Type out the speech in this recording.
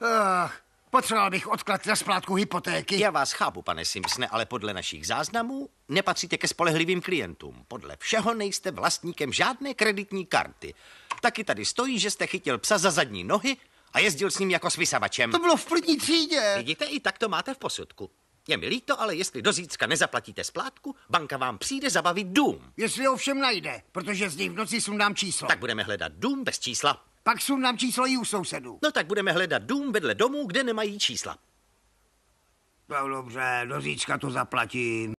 Ach, potřeboval bych odklad na splátku hypotéky. Já vás chápu, pane Simpsone, ale podle našich záznamů nepatříte ke spolehlivým klientům. Podle všeho nejste vlastníkem žádné kreditní karty. Taky tady stojí, že jste chytil psa za zadní nohy a jezdil s ním jako s vysavačem. To bylo v první třídě. Vidíte, i tak to máte v posudku. Je mi líto, ale jestli do zítřka nezaplatíte splátku, banka vám přijde zabavit dům. Jestli ho všem najde, protože z něj v noci sundám číslo. Tak budeme hledat dům bez čísla. Pak nám číslo i u sousedů. No tak budeme hledat dům vedle domu, kde nemají čísla. No dobře, do říčka to zaplatím.